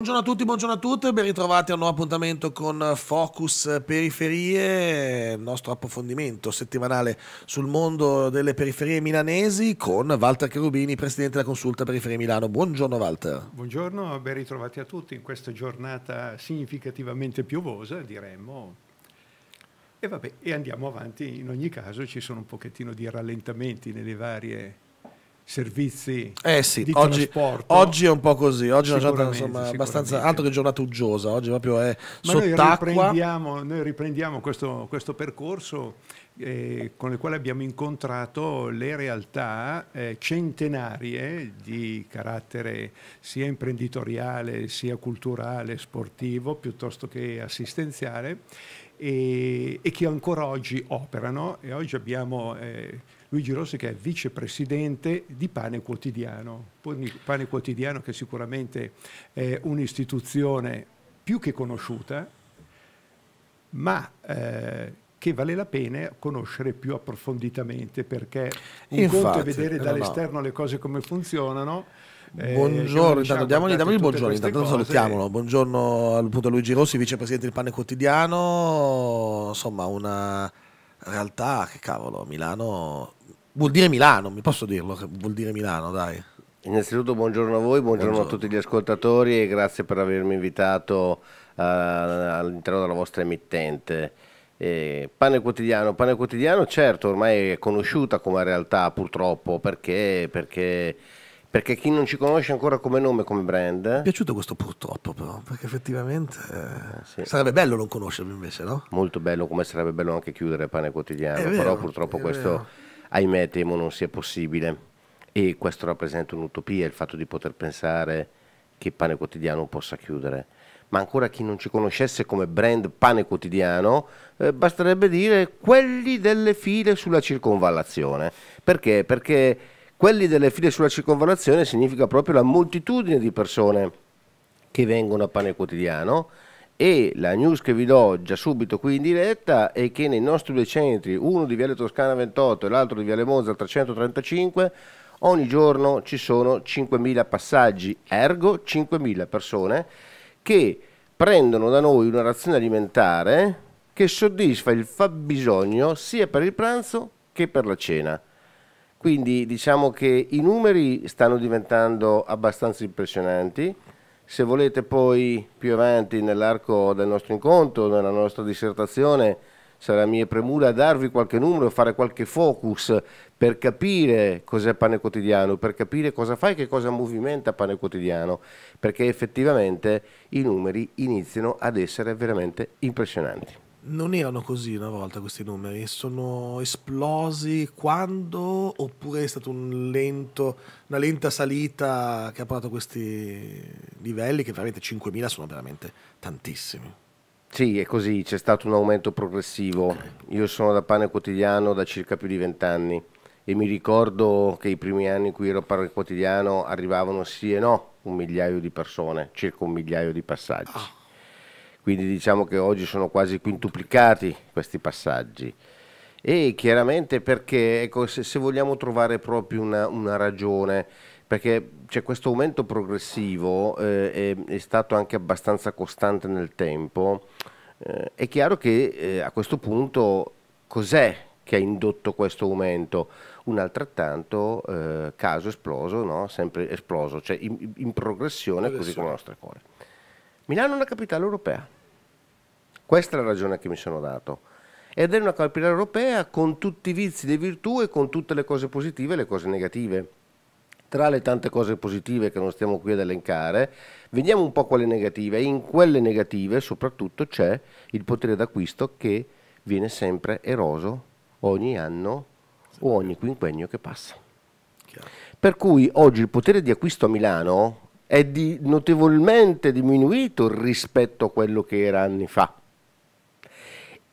Buongiorno a tutti, buongiorno a tutte, ben ritrovati a un nuovo appuntamento con Focus Periferie, il nostro approfondimento settimanale sul mondo delle periferie milanesi con Walter Cherubini, presidente della Consulta Periferie Milano. Buongiorno Walter. Buongiorno, ben ritrovati a tutti in questa giornata significativamente piovosa, diremmo. E vabbè, e andiamo avanti, in ogni caso ci sono un pochettino di rallentamenti nelle varie servizi eh sì, di oggi, trasporto. Oggi è un po' così, oggi è una giornata insomma, abbastanza, altro che giornata uggiosa, oggi proprio è Ma sott'acqua. Noi riprendiamo, noi riprendiamo questo, questo percorso eh, con il quale abbiamo incontrato le realtà eh, centenarie di carattere sia imprenditoriale, sia culturale, sportivo, piuttosto che assistenziale, e, e che ancora oggi operano e oggi abbiamo... Eh, Luigi Rossi che è vicepresidente di Pane Quotidiano. Pane Quotidiano che sicuramente è un'istituzione più che conosciuta, ma eh, che vale la pena conoscere più approfonditamente perché un Infatti, conto è vedere eh, dall'esterno no, le cose come funzionano. Eh, buongiorno, intanto diamogli, il buongiorno, intanto cose. salutiamolo. Buongiorno al Luigi Rossi, vicepresidente del Pane Quotidiano, insomma una realtà, che cavolo, Milano... Vuol dire Milano, mi posso dirlo che vuol dire Milano, dai. Innanzitutto buongiorno a voi, buongiorno, buongiorno, a tutti gli ascoltatori e grazie per avermi invitato uh, all'interno della vostra emittente. Eh, pane quotidiano, pane quotidiano certo ormai è conosciuta come realtà purtroppo perché, perché perché chi non ci conosce ancora come nome, come brand... Mi è piaciuto questo purtroppo però, perché effettivamente eh, sì. sarebbe bello non conoscerlo invece, no? Molto bello, come sarebbe bello anche chiudere Pane Quotidiano, vero, però purtroppo questo, vero. ahimè, temo non sia possibile. E questo rappresenta un'utopia, il fatto di poter pensare che Pane Quotidiano possa chiudere. Ma ancora chi non ci conoscesse come brand Pane Quotidiano, eh, basterebbe dire quelli delle file sulla circonvallazione. Perché? Perché quelli delle file sulla circonvallazione significa proprio la moltitudine di persone che vengono a pane quotidiano e la news che vi do già subito qui in diretta è che nei nostri due centri, uno di Viale Toscana 28 e l'altro di Viale Monza 335, ogni giorno ci sono 5.000 passaggi, ergo 5.000 persone che prendono da noi una razione alimentare che soddisfa il fabbisogno sia per il pranzo che per la cena. Quindi diciamo che i numeri stanno diventando abbastanza impressionanti. Se volete poi più avanti nell'arco del nostro incontro, nella nostra dissertazione, sarà mia premura darvi qualche numero, fare qualche focus per capire cos'è pane quotidiano, per capire cosa fa e che cosa movimenta pane quotidiano, perché effettivamente i numeri iniziano ad essere veramente impressionanti non erano così una volta questi numeri, sono esplosi quando oppure è stata un una lenta salita che ha portato a questi livelli che veramente 5.000 sono veramente tantissimi. Sì, è così, c'è stato un aumento progressivo. Okay. Io sono da pane quotidiano da circa più di vent'anni e mi ricordo che i primi anni in cui ero a pane quotidiano arrivavano sì e no un migliaio di persone, circa un migliaio di passaggi. Oh quindi diciamo che oggi sono quasi quintuplicati questi passaggi. E chiaramente perché, ecco, se, se, vogliamo trovare proprio una, una ragione, perché c'è questo aumento progressivo eh, è, è, stato anche abbastanza costante nel tempo, eh, è chiaro che eh, a questo punto cos'è che ha indotto questo aumento? Un altrettanto eh, caso esploso, no? sempre esploso, cioè in, in progressione, progressione, così come la nostra cose. Milano è una capitale europea questa è la ragione che mi sono dato. Ed è una capitale europea con tutti i vizi e le virtù e con tutte le cose positive e le cose negative. Tra le tante cose positive che non stiamo qui ad elencare, vediamo un po' quelle negative. In quelle negative soprattutto c'è il potere d'acquisto che viene sempre eroso ogni anno o ogni quinquennio che passa. Per cui oggi il potere di acquisto a Milano è di notevolmente diminuito rispetto a quello che era anni fa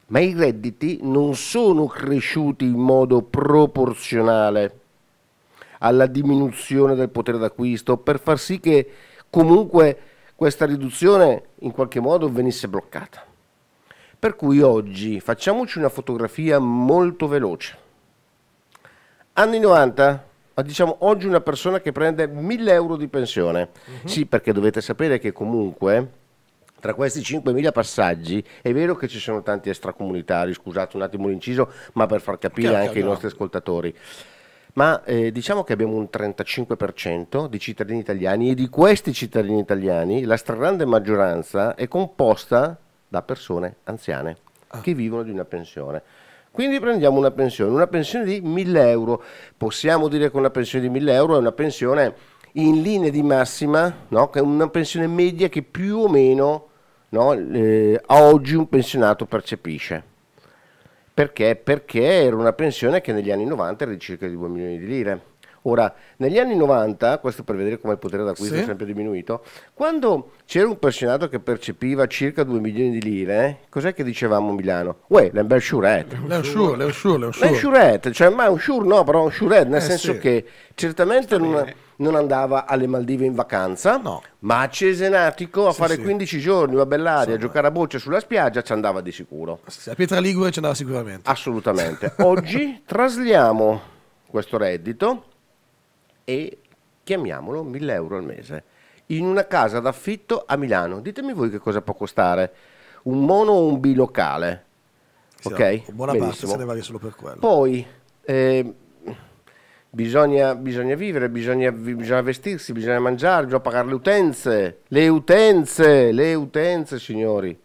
ma i redditi non sono cresciuti in modo proporzionale alla diminuzione del potere d'acquisto per far sì che comunque questa riduzione in qualche modo venisse bloccata. Per cui oggi facciamoci una fotografia molto veloce. Anni 90, ma diciamo oggi una persona che prende 1000 euro di pensione. Uh mhm. -huh. Sì, perché dovete sapere che comunque tra questi 5.000 passaggi è vero che ci sono tanti extracomunitari, scusate un attimo l'inciso, ma per far capire Chiaro, anche no. ai nostri ascoltatori. Ma eh, diciamo che abbiamo un 35% di cittadini italiani e di questi cittadini italiani la stragrande maggioranza è composta da persone anziane ah. che vivono di una pensione. Quindi prendiamo una pensione, una pensione di 1000 euro. Possiamo dire che una pensione di 1000 euro è una pensione in linea di massima, no? che è una pensione media che più o meno no? eh, a oggi un pensionato percepisce. Perché? Perché era una pensione che negli anni 90 era di circa 2 milioni di lire. Ora, negli anni 90, questo per vedere come il potere d'acquisto sì. è sempre diminuito, quando c'era un pensionato che percepiva circa 2 milioni di lire, eh, cos'è che dicevamo a Milano? Uè, è un bel sciurette. È un sciurette, è un sciurette. cioè, ma un sure no, però un sciurette, nel eh, senso sì. che certamente non non andava alle Maldive in vacanza, no. ma a Cesenatico a sì, fare sì. 15 giorni, una bell'aria, sì. a giocare a boccia sulla spiaggia ci andava di sicuro. A Pietra Ligure ci andava sicuramente. Assolutamente. Oggi trasliamo questo reddito e chiamiamolo 1000 euro al mese in una casa d'affitto a Milano. Ditemi voi che cosa può costare un mono o un bilocale. Sì, ok? Buona Benissimo. parte se ne vale solo per quello. Poi eh, Bisogna, bisogna vivere, bisogna, bisogna vestirsi, bisogna mangiare, bisogna pagare le utenze, le utenze, le utenze signori,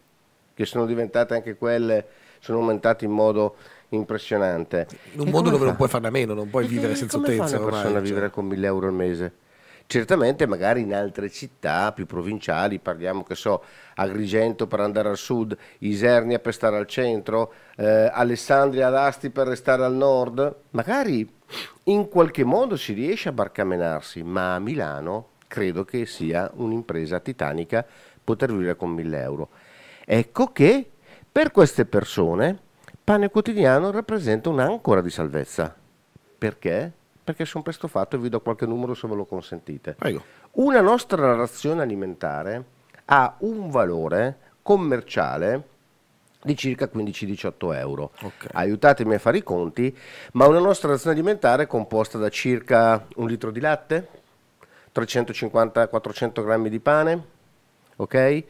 che sono diventate anche quelle, sono aumentate in modo impressionante. In un e mondo dove fa? non puoi farne a meno, non puoi e vivere senza utenze. Come fa una persona ormai, a cioè. vivere con 1000 euro al mese? Certamente magari in altre città più provinciali, parliamo che so, Agrigento per andare al sud, Isernia per stare al centro, eh, Alessandria ad Asti per restare al nord, magari in qualche modo si riesce a barcamenarsi, ma a Milano credo che sia un'impresa titanica poter vivere con 1000 euro. Ecco che per queste persone pane quotidiano rappresenta un'ancora di salvezza. Perché? perché sono presto fatto e vi do qualche numero se ve lo consentite. Prego. Una nostra razione alimentare ha un valore commerciale di circa 15-18 euro. Okay. Aiutatemi a fare i conti, ma una nostra razione alimentare è composta da circa un litro di latte, 350-400 grammi di pane, okay?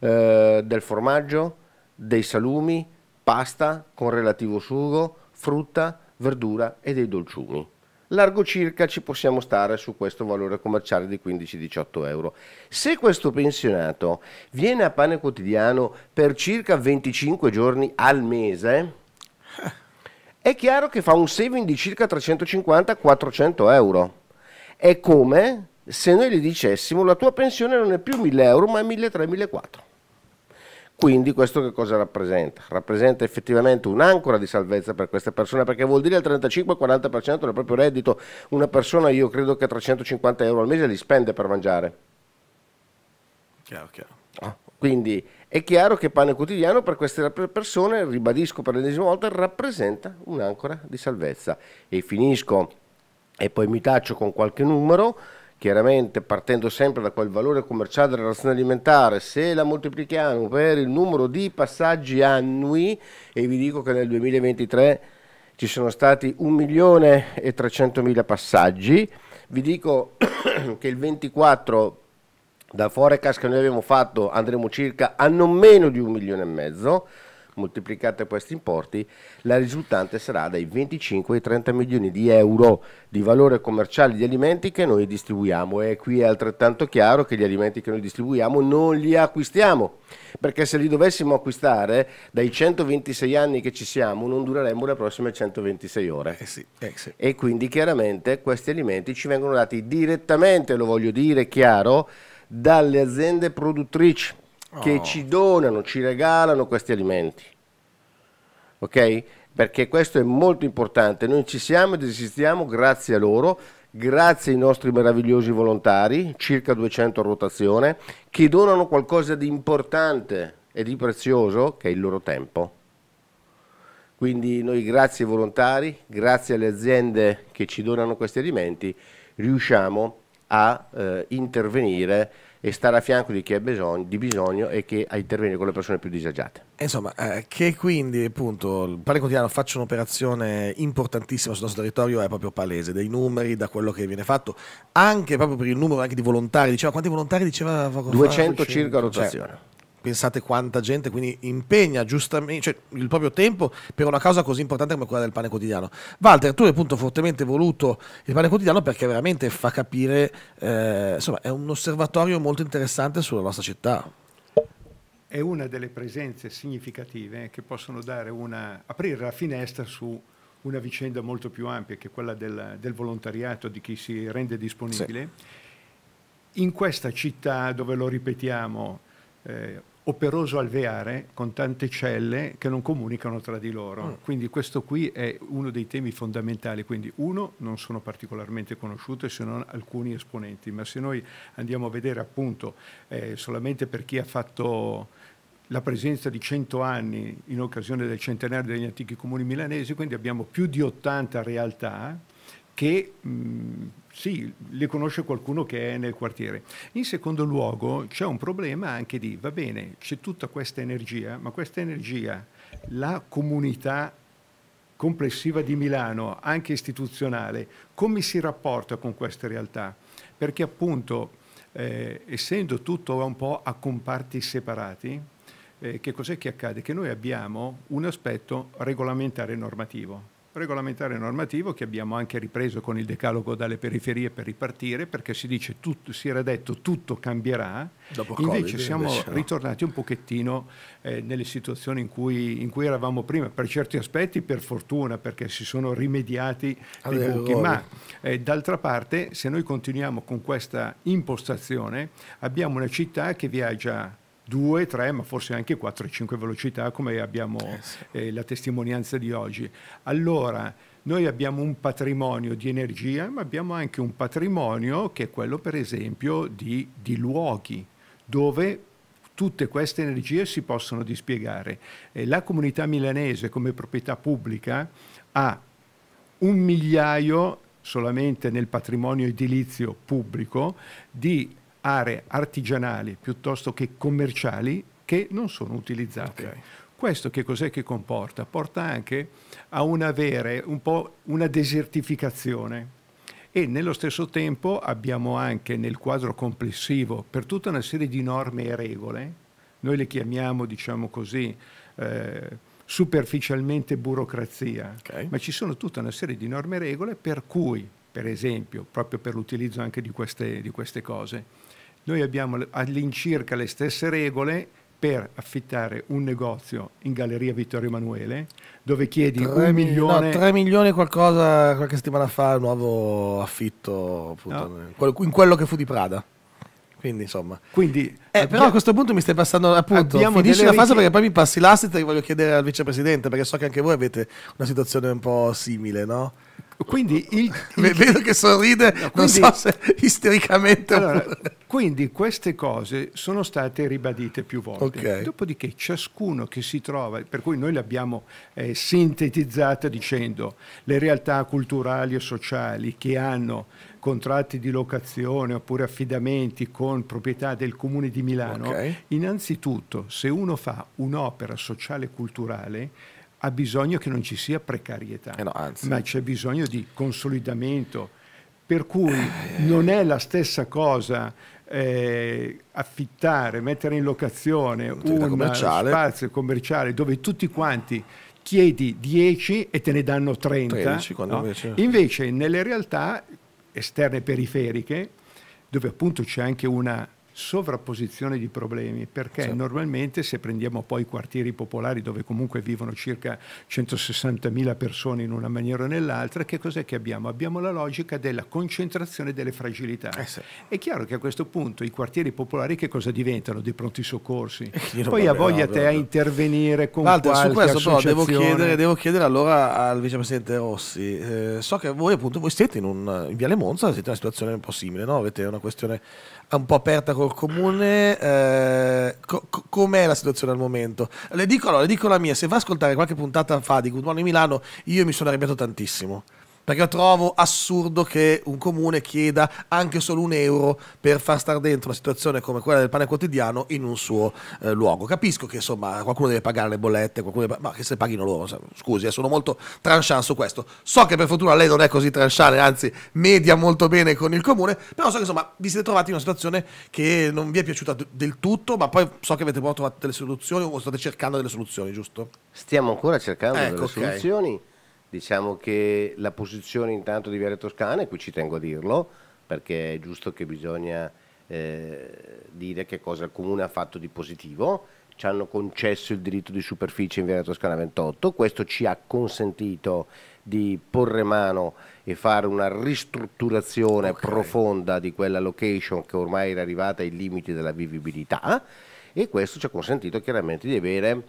eh, del formaggio, dei salumi, pasta con relativo sugo, frutta, verdura e dei dolciumi largo circa ci possiamo stare su questo valore commerciale di 15-18 euro. Se questo pensionato viene a pane quotidiano per circa 25 giorni al mese, è chiaro che fa un saving di circa 350-400 euro. È come se noi gli dicessimo la tua pensione non è più 1000 euro ma è 1300-1400. Quindi questo che cosa rappresenta? Rappresenta effettivamente un'ancora di salvezza per queste persone perché vuol dire il 35-40% del proprio reddito una persona io credo che 350 euro al mese li spende per mangiare. Chiaro, chiaro. Ah, quindi è chiaro che pane quotidiano per queste persone, ribadisco per l'ennesima volta, rappresenta un'ancora di salvezza. E finisco e poi mi taccio con qualche numero chiaramente partendo sempre da quel valore commerciale della razione alimentare, se la moltiplichiamo per il numero di passaggi annui, e vi dico che nel 2023 ci sono stati 1.300.000 passaggi, vi dico che il 24 dal forecast che noi abbiamo fatto andremo circa a non meno di un milione e mezzo, Moltiplicate questi importi, la risultante sarà dai 25 ai 30 milioni di euro di valore commerciale di alimenti che noi distribuiamo e qui è altrettanto chiaro che gli alimenti che noi distribuiamo non li acquistiamo, perché se li dovessimo acquistare dai 126 anni che ci siamo non dureremmo le prossime 126 ore. Eh sì, eh sì. E quindi chiaramente questi alimenti ci vengono dati direttamente, lo voglio dire chiaro, dalle aziende produttrici che ci donano, ci regalano questi alimenti. Ok? Perché questo è molto importante. Noi ci siamo ed esistiamo grazie a loro, grazie ai nostri meravigliosi volontari, circa 200 a rotazione, che donano qualcosa di importante e di prezioso, che è il loro tempo. Quindi noi grazie ai volontari, grazie alle aziende che ci donano questi alimenti, riusciamo a eh, intervenire e stare a fianco di chi ha bisogno, di bisogno e che interviene con le persone più disagiate. Eh, insomma, eh, che quindi appunto il Pane Quotidiano faccia un'operazione importantissima sul nostro territorio è proprio palese, dai numeri, da quello che viene fatto, anche proprio per il numero anche di volontari, diceva quanti volontari diceva? 200 fa? circa rotazione. Cioè, pensate quanta gente quindi impegna giustamente cioè, il proprio tempo per una causa così importante come quella del pane quotidiano. Walter, tu hai appunto fortemente voluto il pane quotidiano perché veramente fa capire, eh, insomma, è un osservatorio molto interessante sulla nostra città. È una delle presenze significative che possono una, aprire la finestra su una vicenda molto più ampia che è quella del, del volontariato di chi si rende disponibile. Sì. In questa città dove lo ripetiamo, eh, operoso alveare con tante celle che non comunicano tra di loro. Mm. Quindi questo qui è uno dei temi fondamentali. Quindi uno, non sono particolarmente conosciute se non alcuni esponenti, ma se noi andiamo a vedere appunto eh, solamente per chi ha fatto la presenza di 100 anni in occasione del centenario degli antichi comuni milanesi, quindi abbiamo più di 80 realtà che mh, sì, le conosce qualcuno che è nel quartiere. In secondo luogo c'è un problema anche di, va bene, c'è tutta questa energia, ma questa energia la comunità complessiva di Milano, anche istituzionale, come si rapporta con queste realtà? Perché appunto, eh, essendo tutto un po' a comparti separati, eh, che cos'è che accade? Che noi abbiamo un aspetto regolamentare e normativo regolamentare e normativo che abbiamo anche ripreso con il decalogo dalle periferie per ripartire, perché si dice tutto, si era detto tutto cambierà, Dopo invece COVID, siamo invece no. ritornati un pochettino eh, nelle situazioni in cui, in cui, eravamo prima, per certi aspetti per fortuna, perché si sono rimediati allora, i buchi, ma eh, d'altra parte se noi continuiamo con questa impostazione abbiamo una città che viaggia 2, 3, ma forse anche 4 e 5 velocità come abbiamo eh, eh, la testimonianza di oggi. Allora, noi abbiamo un patrimonio di energia, ma abbiamo anche un patrimonio che è quello, per esempio, di, di luoghi dove tutte queste energie si possono dispiegare. Eh, la comunità milanese come proprietà pubblica ha un migliaio solamente nel patrimonio edilizio pubblico di aree artigianali piuttosto che commerciali che non sono utilizzate. Okay. Questo che cos'è che comporta? Porta anche a un avere un po' una desertificazione e nello stesso tempo abbiamo anche nel quadro complessivo per tutta una serie di norme e regole, noi le chiamiamo diciamo così eh, superficialmente burocrazia, okay. ma ci sono tutta una serie di norme e regole per cui, per esempio, proprio per l'utilizzo anche di queste, di queste cose, noi abbiamo all'incirca le stesse regole per affittare un negozio in Galleria Vittorio Emanuele dove chiedi 3 un milione no, 3 milioni qualcosa qualche settimana fa un nuovo affitto appunto, no. in quello che fu di Prada quindi insomma quindi, eh, però a questo punto mi stai passando appunto finisci la fase perché poi mi passi l'asset che voglio chiedere al vicepresidente perché so che anche voi avete una situazione un po' simile no? Quindi il, il, Vedo che sorride, no, quindi, non so se istericamente. Allora, quindi queste cose sono state ribadite più volte. Okay. Dopodiché ciascuno che si trova, per cui noi l'abbiamo eh, sintetizzata dicendo le realtà culturali e sociali che hanno contratti di locazione oppure affidamenti con proprietà del comune di Milano, okay. innanzitutto se uno fa un'opera sociale e culturale, ha bisogno che non ci sia precarietà, eh no, ma c'è bisogno di consolidamento. Per cui eh, eh, eh. non è la stessa cosa eh, affittare, mettere in locazione un commerciale. spazio commerciale dove tutti quanti chiedi 10 e te ne danno 30. 13, no? invece... invece nelle realtà esterne periferiche, dove appunto c'è anche una sovrapposizione di problemi, perché certo. normalmente se prendiamo poi i quartieri popolari dove comunque vivono circa 160.000 persone in una maniera o nell'altra, che cos'è che abbiamo? Abbiamo la logica della concentrazione delle fragilità. Eh sì. È chiaro che a questo punto i quartieri popolari che cosa diventano? Dei pronti soccorsi. Eh, poi ha voglia te a intervenire con Valter, su questo però devo chiedere, devo chiedere, allora al vicepresidente Rossi, eh, so che voi appunto voi siete in, un, in Viale Monza, siete in una situazione un po' simile, no? avete una questione un po' aperta col comune. Eh, co- com'è la situazione al momento? Le dico, allora, le dico la mia, se va a ascoltare qualche puntata fa di Good Morning Milano, io mi sono arrabbiato tantissimo perché io trovo assurdo che un comune chieda anche solo un euro per far stare dentro una situazione come quella del pane quotidiano in un suo eh, luogo. Capisco che insomma qualcuno deve pagare le bollette, deve... ma che se paghino loro, scusi, eh, sono molto tranchant su questo. So che per fortuna lei non è così tranchant, anzi media molto bene con il comune, però so che insomma vi siete trovati in una situazione che non vi è piaciuta del tutto, ma poi so che avete trovato delle soluzioni o state cercando delle soluzioni, giusto? Stiamo ancora cercando ecco, delle okay. soluzioni. Diciamo che la posizione intanto di Viaria Toscana, e qui ci tengo a dirlo, perché è giusto che bisogna eh, dire che cosa il Comune ha fatto di positivo, ci hanno concesso il diritto di superficie in Viaria Toscana 28, questo ci ha consentito di porre mano e fare una ristrutturazione okay. profonda di quella location che ormai era arrivata ai limiti della vivibilità e questo ci ha consentito chiaramente di avere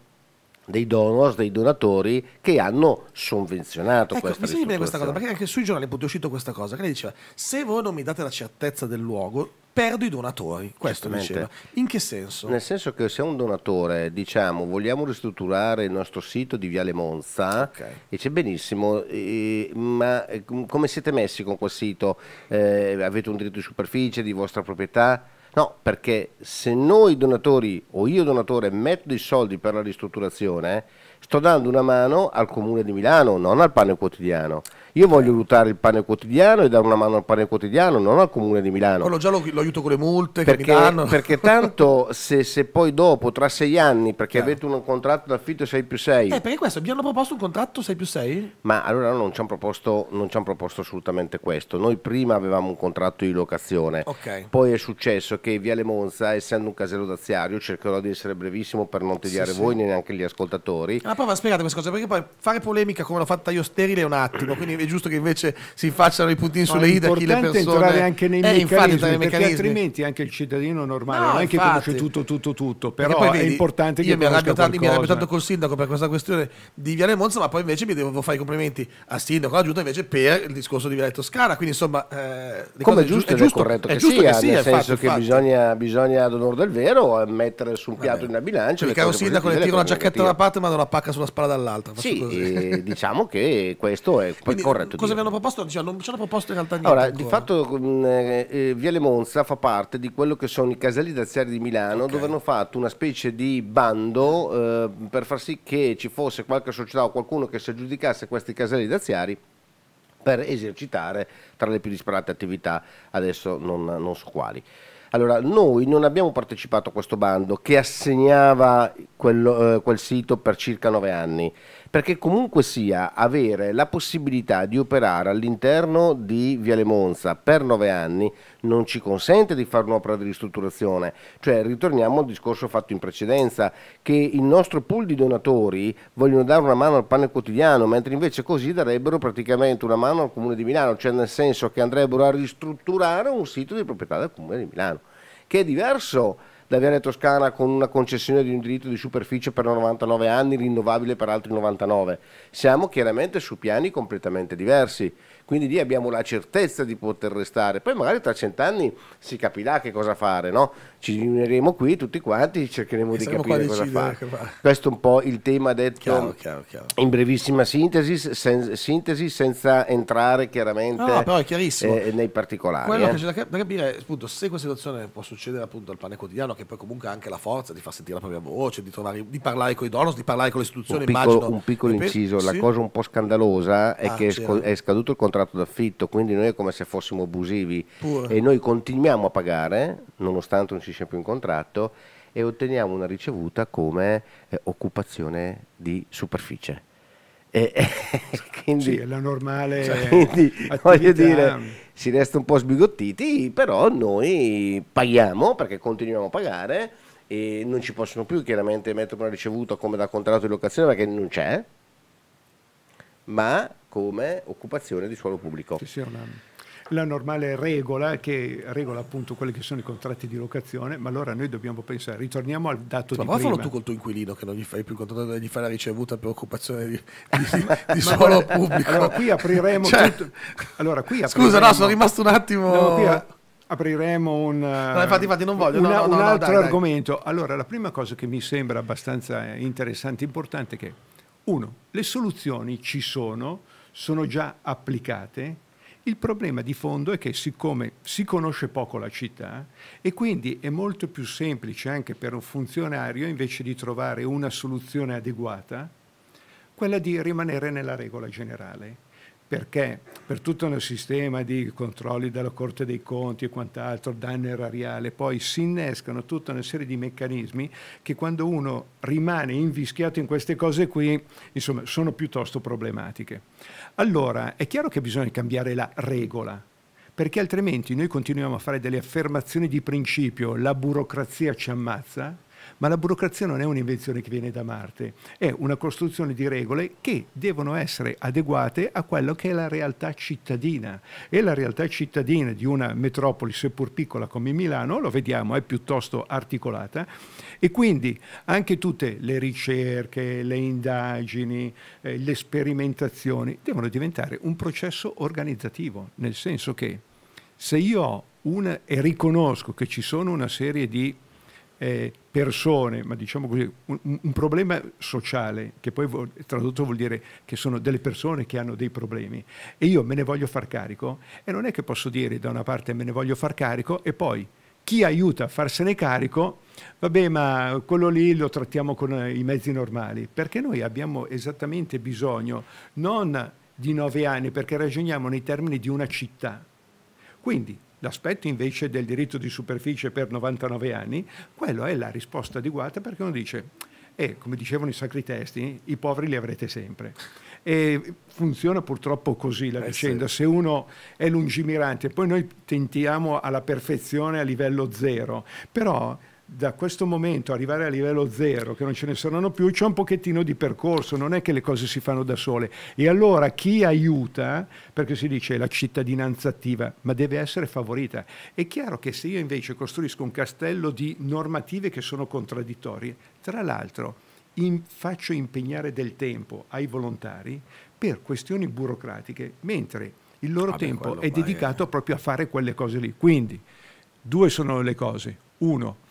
dei donors, dei donatori che hanno sovvenzionato ecco, questa mi questa cosa, perché anche sui giornali è uscita questa cosa, che lei diceva, se voi non mi date la certezza del luogo, perdo i donatori, questo diceva. In che senso? Nel senso che se un donatore, diciamo, vogliamo ristrutturare il nostro sito di Viale Monza, okay. dice benissimo, eh, ma come siete messi con quel sito? Eh, avete un diritto di superficie, di vostra proprietà? No, perché se noi donatori o io donatore metto i soldi per la ristrutturazione, sto dando una mano al comune di Milano, non al pane quotidiano. Io voglio aiutare il pane quotidiano e dare una mano al pane quotidiano, non al comune di Milano. Quello già lo, lo aiuto con le multe perché, perché tanto se, se, poi dopo, tra sei anni, perché Chiaro. avete un contratto d'affitto 6 più 6... Eh, perché questo, abbiamo proposto un contratto 6 più 6? Ma allora non ci hanno proposto, han proposto, assolutamente questo. Noi prima avevamo un contratto di locazione, okay. poi è successo che Viale Monza, essendo un casello d'aziario, cercherò di essere brevissimo per non tediare sì, voi sì. neanche gli ascoltatori, ma prova spiegate questa cosa, perché poi fare polemica come l'ho fatta io sterile è un attimo, quindi è giusto che invece si facciano i puntini no, sulle ida chi le persone... entrare anche nei eh, meccanismi, nei perché altrimenti anche il cittadino normale no, non è che conosce tutto, tutto, tutto, però vedi, è importante che io mi arrabbio tanto, mi arrabbio tanto col sindaco per questa questione di Viale Monza, ma poi invece mi devo fare i complimenti al sindaco, alla giunta invece per il discorso di Viale Toscana, quindi insomma... Eh, come è giusto, è giusto, corretto è che giusto sia, che sia, nel senso fatto, che fatto. bisogna, bisogna ad onore del vero mettere su un piatto in una bilancia... Cioè, il caro sindaco le tira una giacchetta da parte ma da una parte pacca sulla spalla dall'altra. Sì, diciamo che questo è Quindi, corretto. Cosa vi hanno proposto? Diciamo, non ci hanno proposto in realtà niente. Allora, ancora. di fatto mm, eh, eh, Viale Monza fa parte di quello che sono i caselli daziari di Milano, okay. dove hanno fatto una specie di bando eh, per far sì che ci fosse qualche società o qualcuno che si aggiudicasse questi caselli daziari per esercitare tra le più disparate attività, adesso non, non so quali. Allora, noi non abbiamo partecipato a questo bando che assegnava quello, eh, quel sito per circa nove anni perché comunque sia avere la possibilità di operare all'interno di Viale Monza per nove anni non ci consente di fare un'opera di ristrutturazione, cioè ritorniamo al discorso fatto in precedenza che il nostro pool di donatori vogliono dare una mano al pane quotidiano, mentre invece così darebbero praticamente una mano al Comune di Milano, cioè nel senso che andrebbero a ristrutturare un sito di proprietà del Comune di Milano, che è diverso da Viale Toscana con una concessione di un diritto di superficie per 99 anni, rinnovabile per altri 99. Siamo chiaramente su piani completamente diversi quindi lì abbiamo la certezza di poter restare. Poi magari tra cent'anni si capirà che cosa fare, no? Ci riuniremo qui tutti quanti, cercheremo e di capire cosa fare. Questo è un po' il tema detto chiaro, chiaro, chiaro. in brevissima sintesi, sen sintesi, senza entrare chiaramente no, ah, no, eh, nei particolari. Quello eh. che c'è da, da capire appunto, se questa situazione può succedere appunto al pane quotidiano, che poi comunque ha anche la forza di far sentire la propria voce, di, trovare, di parlare con i donos, di parlare con le istituzioni. Un piccolo, immagino, un piccolo inciso, sì? la cosa un po' scandalosa è ah, che è, sc è scaduto il contratto contratto d'affitto, quindi noi è come se fossimo abusivi Pure. e noi continuiamo a pagare nonostante non ci sia più un contratto e otteniamo una ricevuta come eh, occupazione di superficie. E, eh, quindi, sì, è la normale quindi, voglio dire, si resta un po' sbigottiti, però noi paghiamo perché continuiamo a pagare e non ci possono più chiaramente mettere una ricevuta come da contratto di locazione perché non c'è, ma come occupazione di suolo pubblico. Sì, sì, una la normale regola che regola appunto quelli che sono i contratti di locazione, ma allora noi dobbiamo pensare, ritorniamo al dato ma di prima. Ma fallo tu col tuo inquilino che non gli fai più il contratto, gli fai la ricevuta per occupazione di, di, di suolo pubblico. Allora qui apriremo cioè, tutto. Allora, qui apriremo, Scusa, no, sono rimasto un attimo... No, apriremo un, no, infatti, infatti voglio, una, no, un altro dai, argomento. Dai. Allora, la prima cosa che mi sembra abbastanza eh, interessante, importante, è che uno, le soluzioni ci sono, sono già applicate. Il problema di fondo è che siccome si conosce poco la città e quindi è molto più semplice anche per un funzionario invece di trovare una soluzione adeguata, quella di rimanere nella regola generale perché per tutto un sistema di controlli della Corte dei Conti e quant'altro, danno erariale, poi si innescano tutta una serie di meccanismi che quando uno rimane invischiato in queste cose qui, insomma, sono piuttosto problematiche. Allora, è chiaro che bisogna cambiare la regola, perché altrimenti noi continuiamo a fare delle affermazioni di principio, la burocrazia ci ammazza, ma la burocrazia non è un'invenzione che viene da Marte, è una costruzione di regole che devono essere adeguate a quello che è la realtà cittadina. E la realtà cittadina di una metropoli, seppur piccola come Milano, lo vediamo, è piuttosto articolata. E quindi anche tutte le ricerche, le indagini, eh, le sperimentazioni devono diventare un processo organizzativo, nel senso che se io ho una, e riconosco che ci sono una serie di eh, persone, ma diciamo così, un, un, problema sociale, che poi vuol, tradotto vuol dire che sono delle persone che hanno dei problemi, e io me ne voglio far carico, e non è che posso dire da una parte me ne voglio far carico e poi chi aiuta a farsene carico, vabbè ma quello lì lo trattiamo con eh, i mezzi normali, perché noi abbiamo esattamente bisogno non di nove anni, perché ragioniamo nei termini di una città. Quindi L'aspetto invece del diritto di superficie per 99 anni, quello è la risposta adeguata perché uno dice, eh, come dicevano i sacri testi, i poveri li avrete sempre. E funziona purtroppo così la eh vicenda. Sì. Se uno è lungimirante, poi noi tentiamo alla perfezione a livello zero, però da questo momento arrivare a livello zero, che non ce ne saranno più, c'è un pochettino di percorso, non è che le cose si fanno da sole. E allora chi aiuta, perché si dice la cittadinanza attiva, ma deve essere favorita. È chiaro che se io invece costruisco un castello di normative che sono contraddittorie, tra l'altro in, faccio impegnare del tempo ai volontari per questioni burocratiche, mentre il loro Vabbè, tempo è dedicato è... proprio a fare quelle cose lì. Quindi due sono le cose. Uno,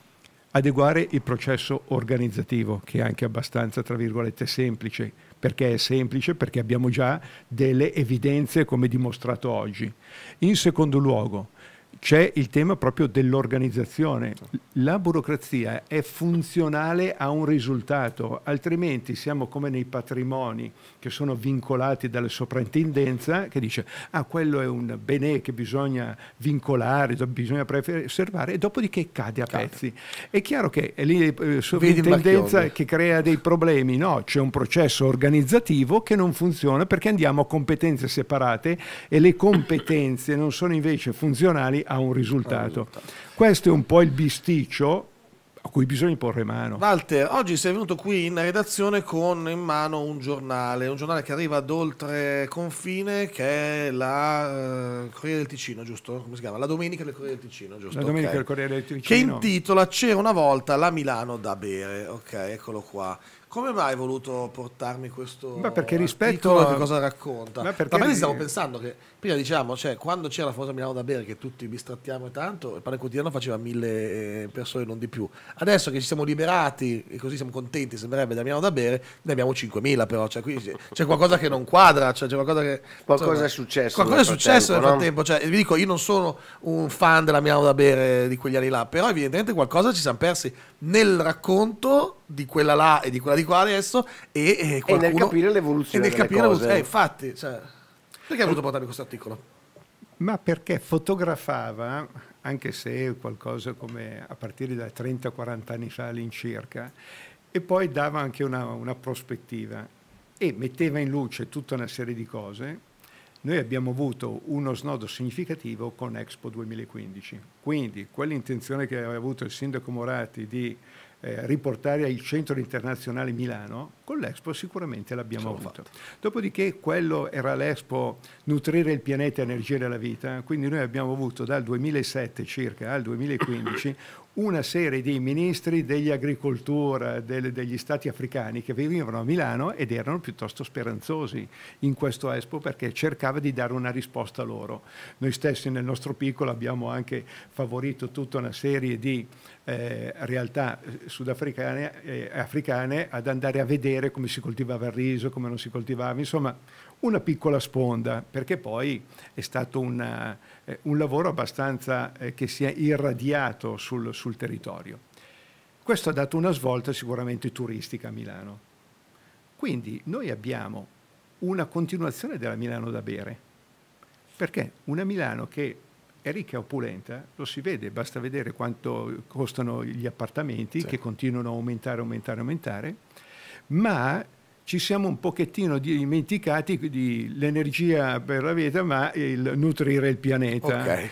adeguare il processo organizzativo, che è anche abbastanza, tra virgolette, semplice. Perché è semplice? Perché abbiamo già delle evidenze come dimostrato oggi. In secondo luogo, c'è il tema proprio dell'organizzazione. Certo. La burocrazia è funzionale a un risultato, altrimenti siamo come nei patrimoni che sono vincolati dalla soprintendenza che dice ah quello è un bene che bisogna vincolare, bisogna preservare e dopodiché cade a pezzi. È chiaro che è lì eh, la sovrintendenza che crea dei problemi, no, c'è un processo organizzativo che non funziona perché andiamo a competenze separate e le competenze non sono invece funzionali a un risultato. Questo è un po' il bisticcio a cui bisogna porre mano. Walter, oggi sei venuto qui in redazione con in mano un giornale, un giornale che arriva ad oltre confine, che è la eh, Corriere del Ticino, giusto? Come si chiama? La Domenica del Corriere del Ticino, giusto? La Domenica okay. del Corriere del Ticino. Che intitola C'era una volta la Milano da bere, ok, eccolo qua. Come mai hai voluto portarmi questo Beh, perché rispetto a che cosa racconta? Ma perché... Ma stavo pensando che prima diciamo, cioè, quando c'era la famosa Milano da bere, che tutti bistrattiamo e tanto, il pane quotidiano faceva mille eh, persone, non di più. Adesso che ci siamo liberati e così siamo contenti, sembrerebbe da Milano da bere, ne abbiamo 5.000 però, cioè, qui c'è qualcosa che non quadra, cioè, c'è qualcosa che... Qualcosa insomma, è successo. Qualcosa è successo nel frattempo, no? cioè, vi dico, io non sono un fan della Milano da bere di quegli anni là, però evidentemente qualcosa ci siamo persi nel racconto di quella là e di quella di qua adesso e, e, qualcuno... e nel capire l'evoluzione e nel capire cose. Eh, infatti, cioè, perché hai voluto portare questo articolo? Ma perché fotografava, anche se qualcosa come a partire da 30-40 anni fa all'incirca, e poi dava anche una, una prospettiva e metteva in luce tutta una serie di cose noi abbiamo avuto uno snodo significativo con Expo 2015. Quindi quell'intenzione che aveva avuto il sindaco Morati di eh, riportare al centro internazionale Milano, con l'Expo sicuramente l'abbiamo avuto. Fatto. Dopodiché quello era l'Expo Nutrire il pianeta, energia della vita, quindi noi abbiamo avuto dal 2007 circa al 2015 una serie di ministri degli agricoltura del, degli stati africani che venivano a Milano ed erano piuttosto speranzosi in questo Expo perché cercava di dare una risposta loro. Noi stessi nel nostro piccolo abbiamo anche favorito tutta una serie di eh, realtà eh, sudafricane e eh, ad andare a vedere come si coltivava il riso, come non si coltivava, insomma una piccola sponda, perché poi è stato una, eh, un lavoro abbastanza eh, che si è irradiato sul, sul territorio. Questo ha dato una svolta sicuramente turistica a Milano. Quindi noi abbiamo una continuazione della Milano da bere, perché una Milano che è ricca e opulenta, lo si vede, basta vedere quanto costano gli appartamenti sì. che continuano a aumentare, aumentare, aumentare, ma ci siamo un pochettino dimenticati dell'energia per la vita, ma il nutrire il pianeta. Okay.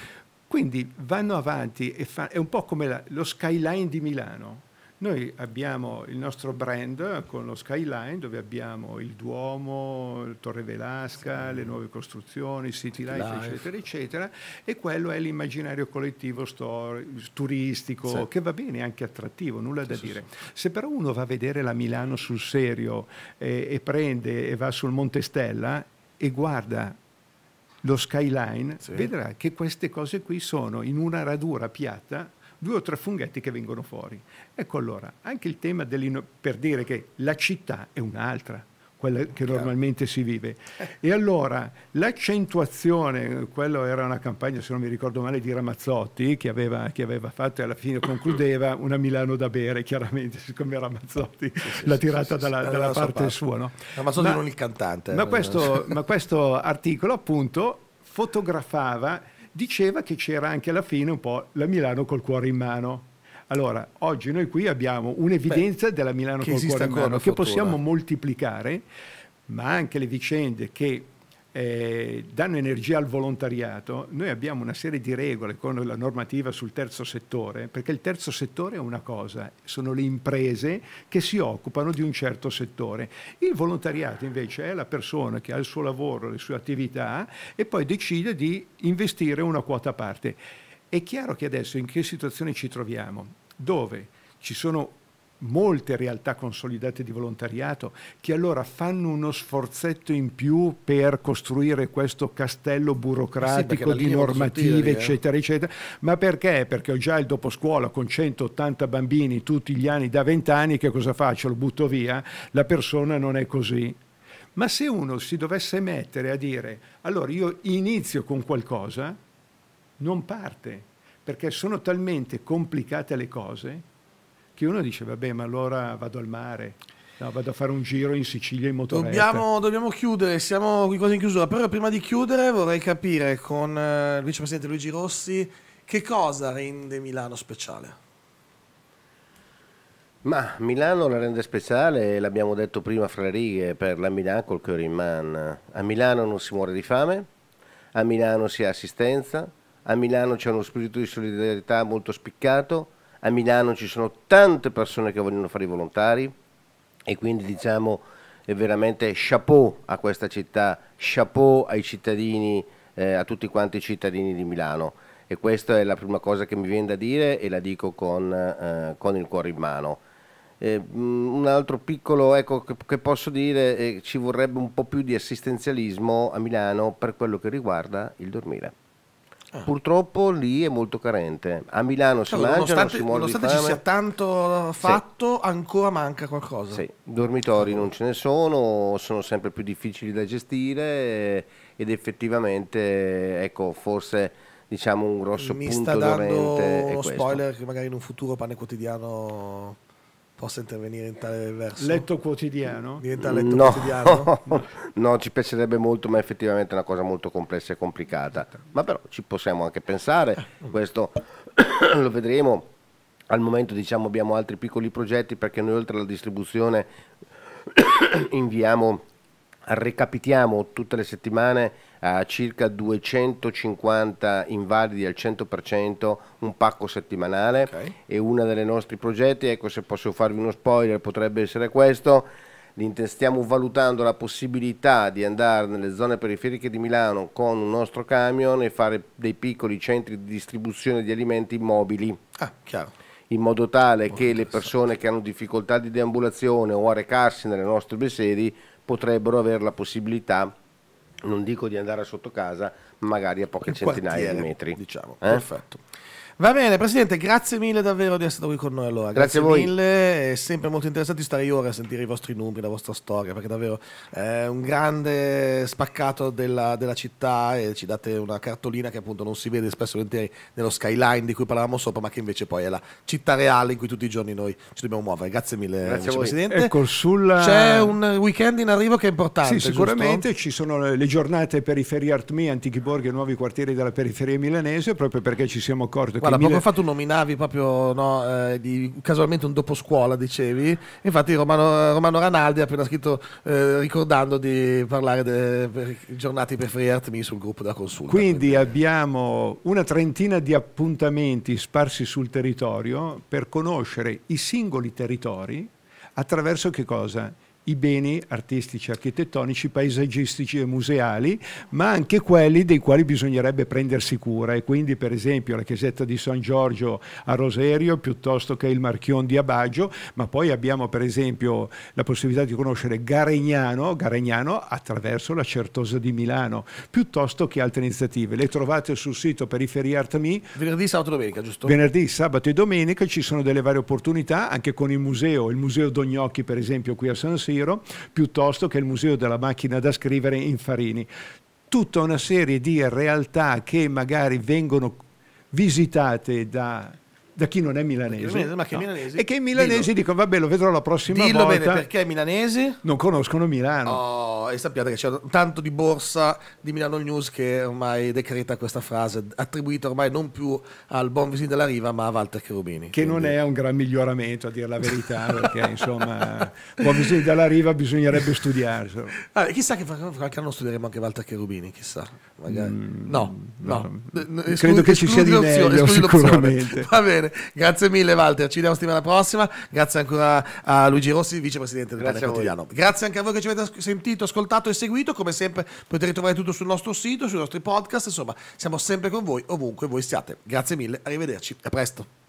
Quindi vanno avanti, e fa, è un po' come la, lo skyline di Milano noi abbiamo il nostro brand con lo Skyline dove abbiamo il Duomo, il Torre Velasca, sì. le nuove costruzioni, City Life, Life, eccetera, eccetera, e quello è l'immaginario collettivo stor- turistico sì. che va bene, anche attrattivo, nulla da sì, dire. Se però uno va a vedere la Milano sul serio eh, e prende e va sul Monte Stella e guarda lo skyline, vedrà che queste cose qui sono in una radura piatta due o tre funghetti che vengono fuori. Ecco allora, anche il tema dell'innovazione, per dire che la città è un'altra, quella che normalmente si vive. E allora l'accentuazione, quello era una campagna, se non mi ricordo male, di Ramazzotti che aveva, che aveva fatto e alla fine concludeva una Milano da bere, chiaramente, siccome Ramazzotti sì, sì, l'ha tirata sì, dalla, dalla, dalla, parte, parte. sua. No? Ramazzotti ma, non il cantante. Ma eh. questo, ma questo articolo appunto fotografava diceva che c'era anche alla fine un po' la Milano col cuore in mano. Allora, oggi noi qui abbiamo un'evidenza della Milano col cuore in mano che possiamo moltiplicare, ma anche le vicende che eh, danno energia al volontariato, noi abbiamo una serie di regole con la normativa sul terzo settore, perché il terzo settore è una cosa, sono le imprese che si occupano di un certo settore. Il volontariato invece è la persona che ha il suo lavoro, le sue attività e poi decide di investire una quota a parte. È chiaro che adesso in che situazione ci troviamo, dove ci sono molte realtà consolidate di volontariato che allora fanno uno sforzetto in più per costruire questo castello burocratico sì, di normative eh. eccetera eccetera ma perché? Perché ho già il dopo scuola con 180 bambini tutti gli anni da 20 anni che cosa faccio? Lo butto via? La persona non è così ma se uno si dovesse mettere a dire allora io inizio con qualcosa non parte perché sono talmente complicate le cose che uno dice vabbè ma allora vado al mare. No, vado a fare un giro in Sicilia in motoretta. Dobbiamo, dobbiamo chiudere, siamo quasi in chiusura, però prima di chiudere vorrei capire con eh, il vicepresidente Luigi Rossi che cosa rende Milano speciale. Ma Milano la rende speciale, l'abbiamo detto prima fra le righe, per la Milano col ora in man. A Milano non si muore di fame, a Milano si ha assistenza, a Milano c'è uno spirito di solidarietà molto spiccato, a Milano ci sono tante persone che vogliono fare i volontari e quindi diciamo è veramente chapeau a questa città, chapeau ai cittadini, eh, a tutti quanti i cittadini di Milano e questa è la prima cosa che mi viene da dire e la dico con, eh, con il cuore in mano. Eh, un altro piccolo ecco, che, che posso dire è che ci vorrebbe un po' più di assistenzialismo a Milano per quello che riguarda il dormire. Ah. Purtroppo lì è molto carente. A Milano si allora, mangia, non si muore Nonostante ci sia tanto fatto, sì. ancora manca qualcosa. Sì, dormitori non ce ne sono, sono sempre più difficili da gestire ed effettivamente, ecco, forse diciamo un grosso Mi punto dolente Mi sta dando uno spoiler che magari in un futuro pane quotidiano Posso intervenire in tale verso? Letto quotidiano? Diventa letto no. quotidiano? No. no, ci penserebbe molto, ma effettivamente è una cosa molto complessa e complicata. Ma però ci possiamo anche pensare, questo lo vedremo. Al momento diciamo abbiamo altri piccoli progetti perché noi oltre alla distribuzione inviamo Recapitiamo tutte le settimane a eh, circa 250 invalidi al 100%, un pacco settimanale okay. e uno dei nostri progetti, ecco se posso farvi uno spoiler potrebbe essere questo, stiamo valutando la possibilità di andare nelle zone periferiche di Milano con un nostro camion e fare dei piccoli centri di distribuzione di alimenti mobili. Ah, chiaro in modo tale che le persone che hanno difficoltà di deambulazione o a recarsi nelle nostre sedi potrebbero avere la possibilità non dico di andare sotto casa, magari a poche centinaia di metri. Diciamo, eh? perfetto. Va bene, Presidente, grazie mille davvero di essere stato qui con noi. Allora. Grazie, grazie a voi. mille, è sempre molto interessante stare io ora a sentire i vostri numeri, la vostra storia, perché davvero è un grande spaccato della, della città e ci date una cartolina che appunto non si vede spesso volentieri nello skyline di cui parlavamo sopra, ma che invece poi è la città reale in cui tutti i giorni noi ci dobbiamo muovere. Grazie mille, grazie Presidente. Ecco, sulla... Eh, C'è un weekend in arrivo che è importante. Sì, sicuramente giusto? ci sono le giornate periferie Art Me, antichi borghi e nuovi quartieri della periferia milanese, proprio perché ci siamo accorti Guarda, mille... fa tu nominavi proprio no, eh, di, casualmente un dopo scuola, dicevi. Infatti Romano, Romano Ranaldi ha appena scritto eh, ricordando di parlare dei giornate per Free Art Me sul gruppo da consulta. Quindi, quindi abbiamo una trentina di appuntamenti sparsi sul territorio per conoscere i singoli territori attraverso che cosa? i beni artistici, architettonici, paesaggistici e museali, ma anche quelli dei quali bisognerebbe prendersi cura e quindi per esempio la chiesetta di San Giorgio a Roserio piuttosto che il Marchion di Abagio, ma poi abbiamo per esempio la possibilità di conoscere Garegnano, Garegnano attraverso la Certosa di Milano, piuttosto che altre iniziative. Le trovate sul sito Periferia Art Venerdì, sabato e domenica, giusto? Venerdì, sabato e domenica ci sono delle varie opportunità anche con il museo, il museo Dognocchi per esempio qui a San Siro, Shapiro piuttosto che il Museo della macchina da scrivere in Farini. Tutta una serie di realtà che magari vengono visitate da da chi non è milanese, ma che no. milanese. e che i milanesi Dillo. dicono vabbè lo vedrò la prossima Dillo volta. Dillo bene perché i milanesi non conoscono Milano. Oh, e sappiate che c'è tanto di borsa di Milano News che ormai decreta questa frase attribuita ormai non più al buon visino della riva ma a Walter Cherubini. Che quindi. non è un gran miglioramento a dire la verità perché insomma buon visino della riva bisognerebbe studiare. Ah, chissà che qualche anno studieremo anche Walter Cherubini, chissà. Magari. Mm, no, no, no. Credo che ci sia di meglio sicuramente. Va bene bene. Grazie mille, Walter. Ci vediamo settimana prossima. Grazie ancora a Luigi Rossi, vicepresidente del Grazie Pane Quotidiano. Grazie anche a voi che ci avete sentito, ascoltato e seguito. Come sempre, potete ritrovare tutto sul nostro sito, sui nostri podcast. Insomma, siamo sempre con voi ovunque voi siate. Grazie mille, arrivederci, a presto.